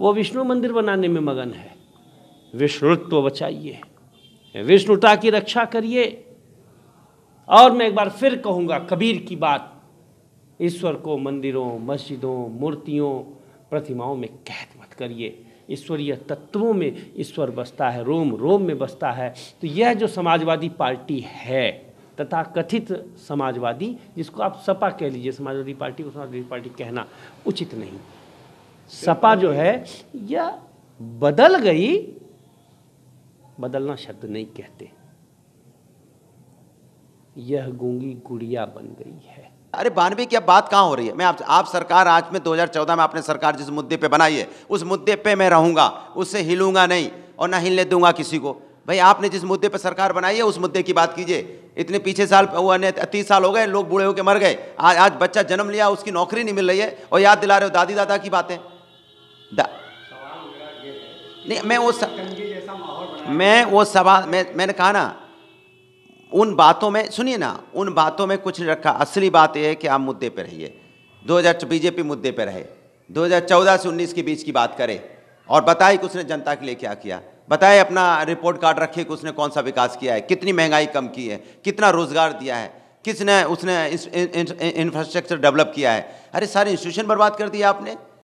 वो विष्णु मंदिर बनाने में मगन है विष्णुत्व बचाइए विष्णुता की रक्षा करिए और मैं एक बार फिर कहूँगा कबीर की बात ईश्वर को मंदिरों मस्जिदों मूर्तियों प्रतिमाओं में कैद मत करिए ईश्वरीय तत्वों में ईश्वर बसता है रोम रोम में बसता है तो यह जो समाजवादी पार्टी है तथा कथित समाजवादी जिसको आप सपा कह लीजिए समाजवादी पार्टी को समाजवादी पार्टी कहना उचित नहीं सपा जो है यह बदल गई बदलना शब्द नहीं कहते यह गूंगी गुड़िया बन गई है अरे बानवी की अब बात कहाँ हो रही है मैं आप आप सरकार आज में 2014 में आपने सरकार जिस मुद्दे पे बनाई है उस मुद्दे पे मैं रहूंगा उससे हिलूंगा नहीं और ना हिलने दूंगा किसी को भाई आपने जिस मुद्दे पे सरकार बनाई है उस मुद्दे की बात कीजिए इतने पीछे साल तीस साल हो गए लोग बूढ़े होकर मर गए आज आज बच्चा जन्म लिया उसकी नौकरी नहीं मिल रही है और याद दिला रहे हो दादी दादा की बातें नहीं मैं वो स... मैं वो सवाल मैं मैंने कहा ना उन बातों में सुनिए ना उन बातों में कुछ नहीं रखा असली बात यह है कि आप मुद्दे पर रहिए 2000 बीजेपी मुद्दे पर रहे 2014 से 19 के बीच की बात करे और बताए कि उसने जनता के लिए क्या किया बताए अपना रिपोर्ट कार्ड रखे कि उसने कौन सा विकास किया है कितनी महंगाई कम की है कितना रोजगार दिया है किसने उसने इंफ्रास्ट्रक्चर डेवलप किया है अरे सारे इंस्टीट्यूशन बर्बाद कर दिया आपने